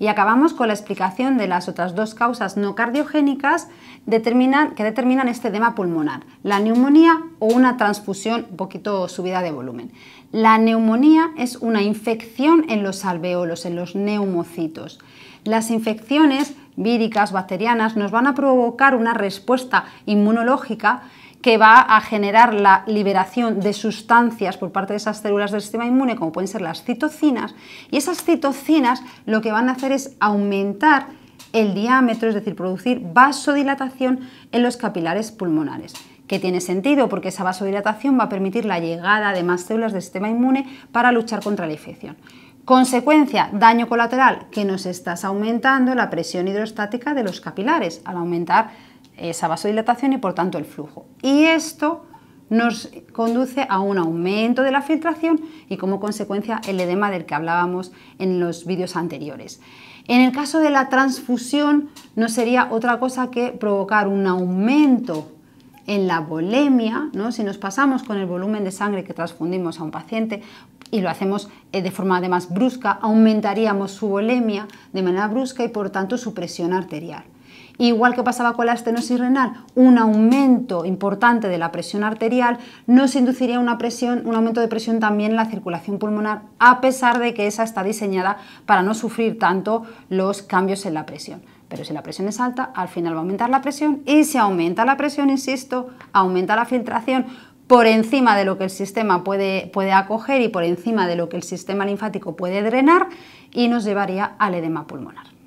Y acabamos con la explicación de las otras dos causas no cardiogénicas que determinan este edema pulmonar, la neumonía o una transfusión un poquito subida de volumen. La neumonía es una infección en los alveolos, en los neumocitos. Las infecciones víricas, bacterianas, nos van a provocar una respuesta inmunológica que va a generar la liberación de sustancias por parte de esas células del sistema inmune, como pueden ser las citocinas, y esas citocinas lo que van a hacer es aumentar el diámetro, es decir, producir vasodilatación en los capilares pulmonares que tiene sentido porque esa vasodilatación va a permitir la llegada de más células del sistema inmune para luchar contra la infección. Consecuencia, daño colateral, que nos estás aumentando la presión hidrostática de los capilares al aumentar esa vasodilatación y por tanto el flujo. Y esto nos conduce a un aumento de la filtración y como consecuencia el edema del que hablábamos en los vídeos anteriores. En el caso de la transfusión no sería otra cosa que provocar un aumento en la volemia, ¿no? si nos pasamos con el volumen de sangre que transfundimos a un paciente y lo hacemos eh, de forma además brusca, aumentaríamos su volemia de manera brusca y por tanto su presión arterial. Igual que pasaba con la estenosis renal, un aumento importante de la presión arterial nos induciría una un aumento de presión también en la circulación pulmonar, a pesar de que esa está diseñada para no sufrir tanto los cambios en la presión. Pero si la presión es alta, al final va a aumentar la presión y si aumenta la presión, insisto, aumenta la filtración por encima de lo que el sistema puede, acoger y por encima de lo que el sistema linfático puede drenar y nos llevaría al edema pulmonar.